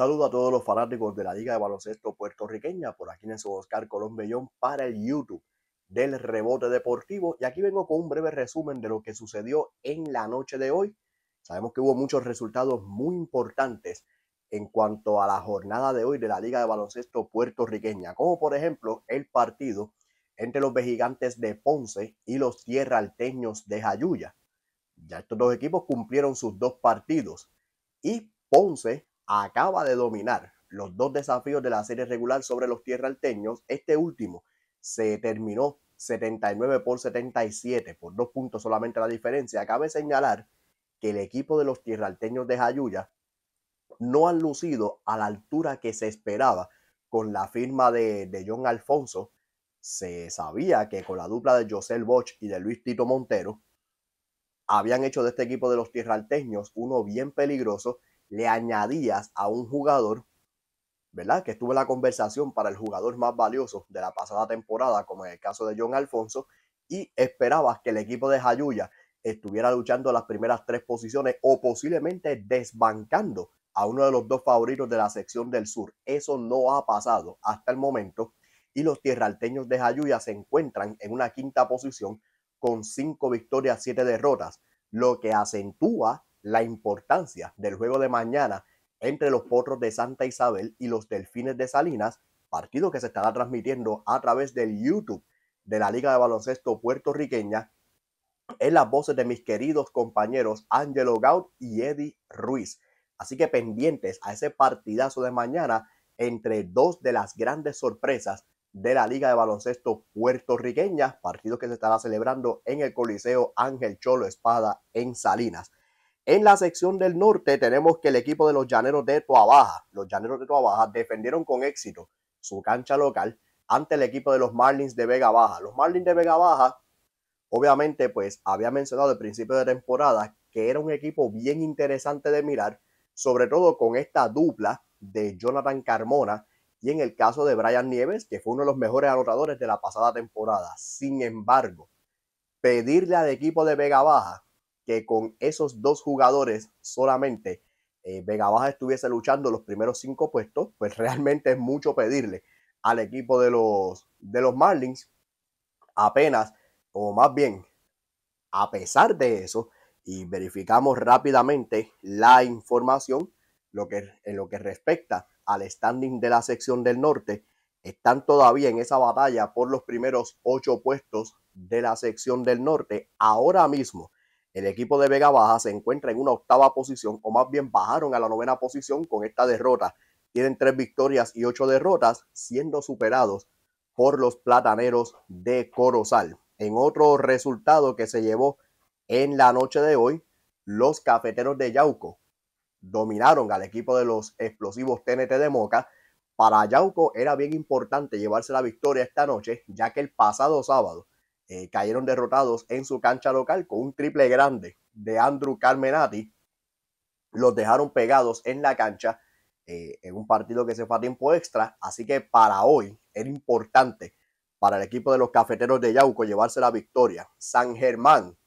Saludo a todos los fanáticos de la Liga de Baloncesto Puertorriqueña, por aquí en su Oscar Colón Bellón para el YouTube del Rebote Deportivo. Y aquí vengo con un breve resumen de lo que sucedió en la noche de hoy. Sabemos que hubo muchos resultados muy importantes en cuanto a la jornada de hoy de la Liga de Baloncesto Puertorriqueña, como por ejemplo el partido entre los Vejigantes de Ponce y los tierralteños de Jayuya. Ya estos dos equipos cumplieron sus dos partidos y Ponce acaba de dominar los dos desafíos de la serie regular sobre los tierralteños. Este último se terminó 79 por 77, por dos puntos solamente la diferencia. Cabe señalar que el equipo de los tierralteños de Jayuya no han lucido a la altura que se esperaba con la firma de, de John Alfonso. Se sabía que con la dupla de José Boch y de Luis Tito Montero habían hecho de este equipo de los tierralteños uno bien peligroso le añadías a un jugador, ¿verdad? Que estuvo en la conversación para el jugador más valioso de la pasada temporada, como en el caso de John Alfonso, y esperabas que el equipo de Jayuya estuviera luchando las primeras tres posiciones o posiblemente desbancando a uno de los dos favoritos de la sección del sur. Eso no ha pasado hasta el momento y los tierralteños de Jayuya se encuentran en una quinta posición con cinco victorias, siete derrotas, lo que acentúa la importancia del juego de mañana entre los Potros de Santa Isabel y los Delfines de Salinas, partido que se estará transmitiendo a través del YouTube de la Liga de Baloncesto puertorriqueña en las voces de mis queridos compañeros Angelo Gaut y Eddie Ruiz. Así que pendientes a ese partidazo de mañana entre dos de las grandes sorpresas de la Liga de Baloncesto puertorriqueña, partido que se estará celebrando en el Coliseo Ángel Cholo Espada en Salinas. En la sección del norte tenemos que el equipo de los Llaneros de Baja. los Llaneros de Toabaja defendieron con éxito su cancha local ante el equipo de los Marlins de Vega Baja. Los Marlins de Vega Baja, obviamente, pues había mencionado al principio de temporada que era un equipo bien interesante de mirar, sobre todo con esta dupla de Jonathan Carmona y en el caso de Brian Nieves, que fue uno de los mejores anotadores de la pasada temporada. Sin embargo, pedirle al equipo de Vega Baja con esos dos jugadores solamente eh, Vega Baja estuviese luchando los primeros cinco puestos, pues realmente es mucho pedirle al equipo de los, de los Marlins. Apenas, o más bien, a pesar de eso, y verificamos rápidamente la información lo que, en lo que respecta al standing de la sección del norte, están todavía en esa batalla por los primeros ocho puestos de la sección del norte. Ahora mismo, el equipo de Vega Baja se encuentra en una octava posición, o más bien bajaron a la novena posición con esta derrota. Tienen tres victorias y ocho derrotas, siendo superados por los plataneros de Corozal. En otro resultado que se llevó en la noche de hoy, los cafeteros de Yauco dominaron al equipo de los explosivos TNT de Moca. Para Yauco era bien importante llevarse la victoria esta noche, ya que el pasado sábado eh, cayeron derrotados en su cancha local con un triple grande de Andrew Carmenati. Los dejaron pegados en la cancha eh, en un partido que se fue a tiempo extra. Así que para hoy era importante para el equipo de los cafeteros de Yauco llevarse la victoria. San Germán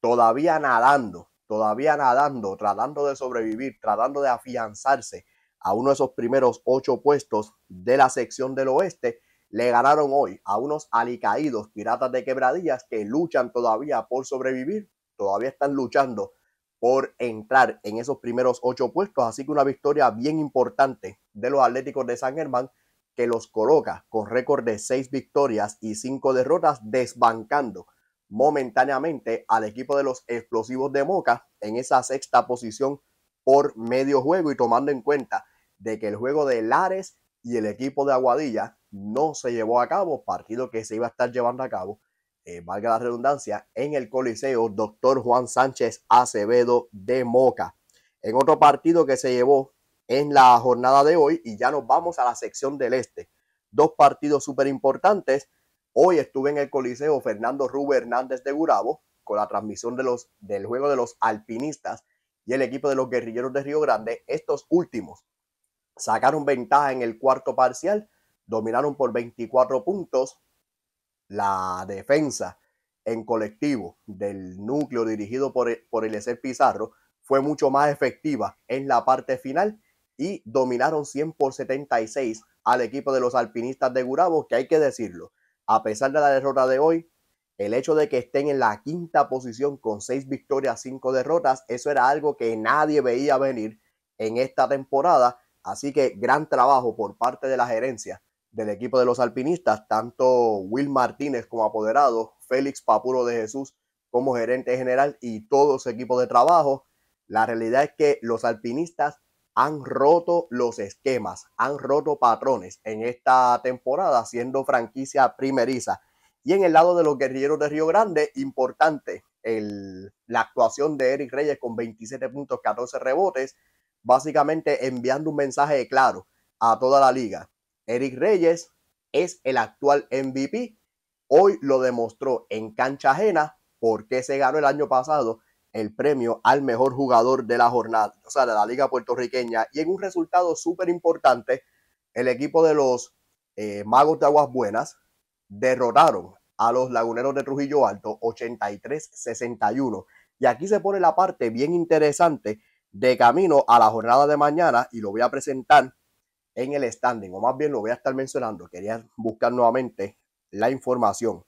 todavía nadando, todavía nadando, tratando de sobrevivir, tratando de afianzarse a uno de esos primeros ocho puestos de la sección del oeste le ganaron hoy a unos alicaídos piratas de quebradillas que luchan todavía por sobrevivir, todavía están luchando por entrar en esos primeros ocho puestos, así que una victoria bien importante de los Atléticos de San Germán que los coloca con récord de seis victorias y cinco derrotas, desbancando momentáneamente al equipo de los explosivos de Moca en esa sexta posición por medio juego y tomando en cuenta de que el juego de Lares y el equipo de Aguadilla no se llevó a cabo, partido que se iba a estar llevando a cabo, eh, valga la redundancia, en el Coliseo Doctor Juan Sánchez Acevedo de Moca. En otro partido que se llevó en la jornada de hoy, y ya nos vamos a la sección del este. Dos partidos súper importantes. Hoy estuve en el Coliseo Fernando Rubio Hernández de Gurabo con la transmisión de los, del juego de los alpinistas y el equipo de los guerrilleros de Río Grande. Estos últimos sacaron ventaja en el cuarto parcial dominaron por 24 puntos la defensa en colectivo del núcleo dirigido por, e, el, Pizarro fue mucho más efectiva en la parte final y dominaron 100 por 76 al equipo de los alpinistas de Gurabo, que hay que decirlo, a pesar de la derrota de hoy, el hecho de que estén en la quinta posición con seis victorias, cinco derrotas, eso era algo que nadie veía venir en esta temporada. Así que gran trabajo por parte de la gerencia del equipo de los alpinistas, tanto Will Martínez como apoderado, Félix Papuro de Jesús como gerente general y todo su equipo de trabajo. La realidad es que los alpinistas han roto los esquemas, han roto patrones en esta temporada, siendo franquicia primeriza. Y en el lado de los guerrilleros de Río Grande, importante el, la actuación de Eric Reyes con 27 puntos, 14 rebotes, básicamente enviando un mensaje claro a toda la liga Eric Reyes es el actual MVP. Hoy lo demostró en cancha ajena porque se ganó el año pasado el premio al mejor jugador de la jornada, o sea, de la liga puertorriqueña. Y en un resultado súper importante, el equipo de los eh, Magos de Aguas Buenas derrotaron a los Laguneros de Trujillo Alto 83-61. Y aquí se pone la parte bien interesante de camino a la jornada de mañana y lo voy a presentar en el standing, o más bien lo voy a estar mencionando, quería buscar nuevamente la información.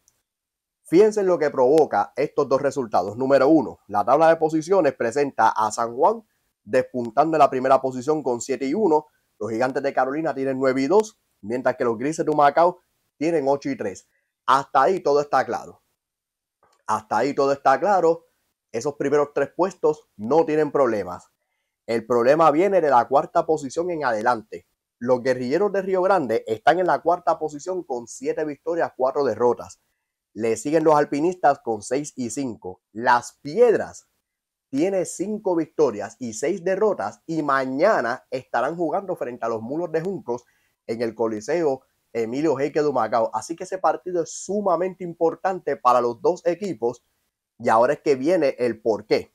Fíjense en lo que provoca estos dos resultados. Número uno, la tabla de posiciones presenta a San Juan despuntando en la primera posición con 7 y 1. Los gigantes de Carolina tienen 9 y 2, mientras que los grises de Macao tienen 8 y 3. Hasta ahí todo está claro. Hasta ahí todo está claro. Esos primeros tres puestos no tienen problemas. El problema viene de la cuarta posición en adelante los guerrilleros de Río Grande están en la cuarta posición con siete victorias, cuatro derrotas. Le siguen los alpinistas con seis y cinco. Las Piedras tiene cinco victorias y seis derrotas y mañana estarán jugando frente a los Mulos de Juncos en el Coliseo Emilio Jeque de Macao. Así que ese partido es sumamente importante para los dos equipos y ahora es que viene el porqué.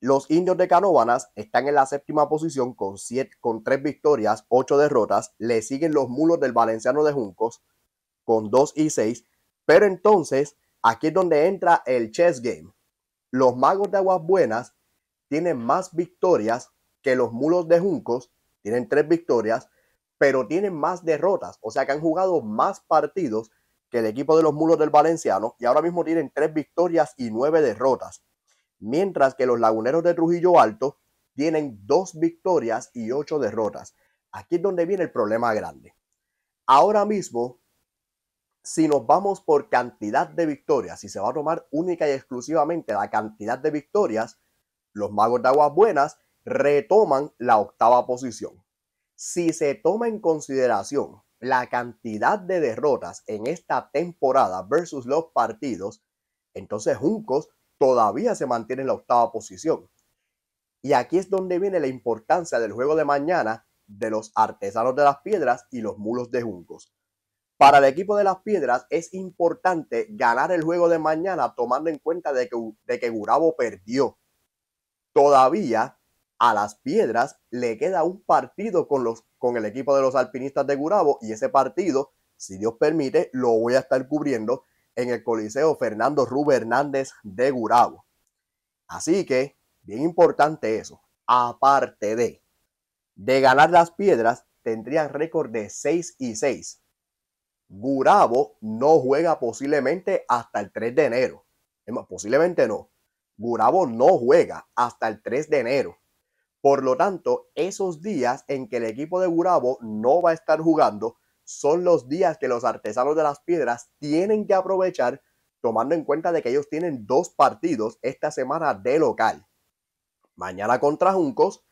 Los indios de Canovanas están en la séptima posición con, con tres victorias, ocho derrotas. Le siguen los mulos del Valenciano de Juncos con dos y seis. Pero entonces, aquí es donde entra el chess game. Los magos de Aguas Buenas tienen más victorias que los mulos de Juncos. Tienen tres victorias, pero tienen más derrotas. O sea que han jugado más partidos que el equipo de los mulos del Valenciano y ahora mismo tienen tres victorias y nueve derrotas mientras que los laguneros de Trujillo Alto tienen dos victorias y ocho derrotas. Aquí es donde viene el problema grande. Ahora mismo, si nos vamos por cantidad de victorias, si se va a tomar única y exclusivamente la cantidad de victorias, los magos de aguas buenas retoman la octava posición. Si se toma en consideración la cantidad de derrotas en esta temporada versus los partidos, entonces Juncos todavía se mantiene en la octava posición. Y aquí es donde viene la importancia del juego de mañana de los artesanos de las piedras y los mulos de juncos. Para el equipo de las piedras es importante ganar el juego de mañana tomando en cuenta de que, de que Gurabo perdió. Todavía a las piedras le queda un partido con, los, con el equipo de los alpinistas de Gurabo y ese partido, si Dios permite, lo voy a estar cubriendo en el Coliseo Fernando Rubio Hernández de Gurabo. Así que, bien importante eso. Aparte de, de ganar las piedras, tendrían récord de 6 y 6. Gurabo no juega posiblemente hasta el 3 de enero. Es más, posiblemente no. Gurabo no juega hasta el 3 de enero. Por lo tanto, esos días en que el equipo de Gurabo no va a estar jugando son los días que los artesanos de las piedras tienen que aprovechar, tomando en cuenta de que ellos tienen dos partidos esta semana de local. Mañana contra Juncos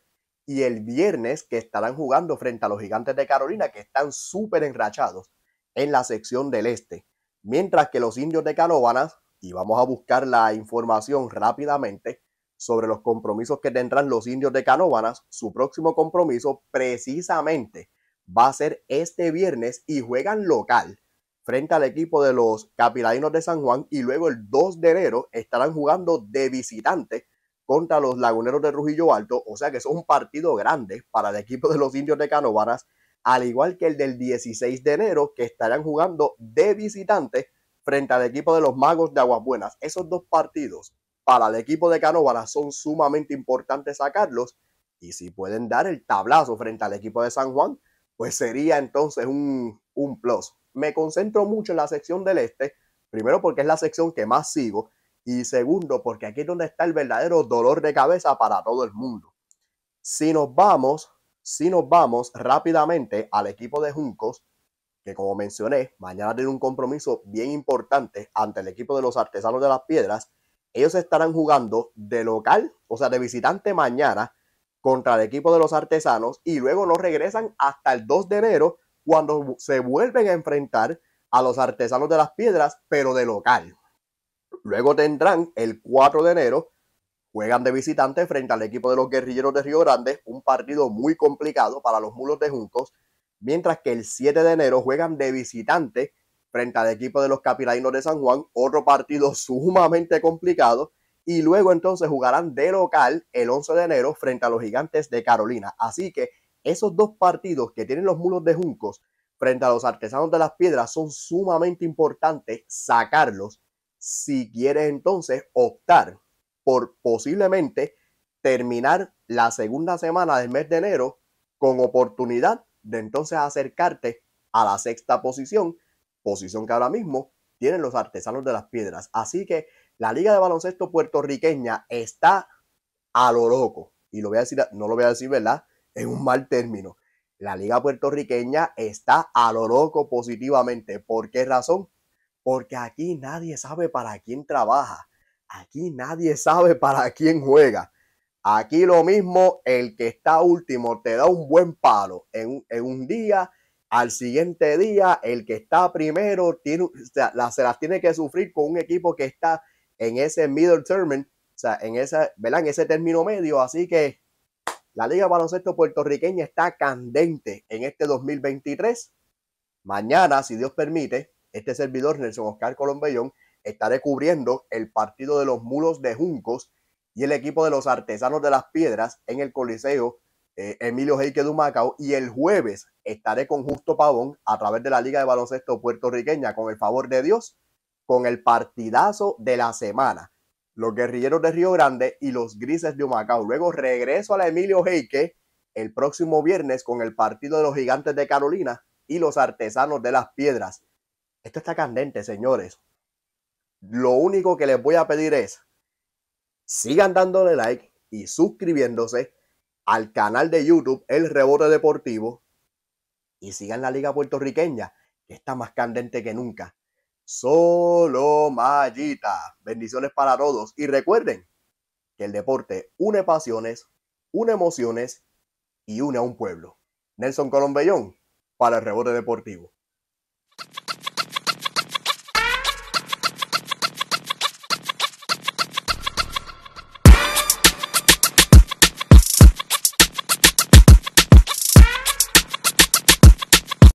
y el viernes que estarán jugando frente a los gigantes de Carolina que están súper enrachados en la sección del este. Mientras que los indios de Canóvanas, y vamos a buscar la información rápidamente sobre los compromisos que tendrán los indios de Canóvanas, su próximo compromiso precisamente va a ser este viernes y juegan local frente al equipo de los Capiladinos de San Juan y luego el 2 de enero estarán jugando de visitante contra los Laguneros de Rujillo Alto, o sea que es un partido grande para el equipo de los Indios de Canóvaras, al igual que el del 16 de enero que estarán jugando de visitante frente al equipo de los Magos de Aguas Buenas. Esos dos partidos para el equipo de Canóvaras son sumamente importantes sacarlos y si pueden dar el tablazo frente al equipo de San Juan, pues sería entonces un, un plus. Me concentro mucho en la sección del este, primero porque es la sección que más sigo y segundo porque aquí es donde está el verdadero dolor de cabeza para todo el mundo. Si nos vamos, si nos vamos rápidamente al equipo de Juncos, que como mencioné, mañana tiene un compromiso bien importante ante el equipo de los artesanos de las piedras. Ellos estarán jugando de local, o sea, de visitante mañana contra el equipo de los artesanos y luego no regresan hasta el 2 de enero cuando se vuelven a enfrentar a los artesanos de las piedras, pero de local. Luego tendrán el 4 de enero, juegan de visitante frente al equipo de los guerrilleros de Río Grande, un partido muy complicado para los mulos de Juncos, mientras que el 7 de enero juegan de visitante frente al equipo de los capilainos de San Juan, otro partido sumamente complicado y luego entonces jugarán de local el 11 de enero frente a los gigantes de Carolina. Así que esos dos partidos que tienen los mulos de Juncos frente a los artesanos de las piedras son sumamente importantes sacarlos si quieres entonces optar por posiblemente terminar la segunda semana del mes de enero con oportunidad de entonces acercarte a la sexta posición, posición que ahora mismo tienen los artesanos de las piedras. Así que la Liga de Baloncesto puertorriqueña está a lo loco. Y lo voy a decir, no lo voy a decir, ¿verdad? En un mal término. La Liga puertorriqueña está a lo loco positivamente. ¿Por qué razón? Porque aquí nadie sabe para quién trabaja. Aquí nadie sabe para quién juega. Aquí lo mismo, el que está último te da un buen palo en, un día, al siguiente día el que está primero tiene, se las tiene que sufrir con un equipo que está en ese middle term, o sea, en, esa, ese término medio. Así que la Liga de Baloncesto Puertorriqueña está candente en este 2023. Mañana, si Dios permite, este servidor Nelson Oscar Colombellón estaré cubriendo el partido de los Mulos de Juncos y el equipo de los Artesanos de las Piedras en el Coliseo eh, Emilio Heike Dumacao. Y el jueves estaré con Justo Pavón a través de la Liga de Baloncesto Puertorriqueña, con el favor de Dios con el partidazo de la semana. Los guerrilleros de Río Grande y los grises de Humacao. Luego regreso a la Emilio Heike el próximo viernes con el partido de los gigantes de Carolina y los artesanos de las piedras. Esto está candente, señores. Lo único que les voy a pedir es, sigan dándole like y suscribiéndose al canal de YouTube El Rebote Deportivo y sigan la Liga Puertorriqueña, que está más candente que nunca. Solo Mayita. Bendiciones para todos. Y recuerden que el deporte une pasiones, une emociones y une a un pueblo. Nelson Colombellón para el rebote deportivo.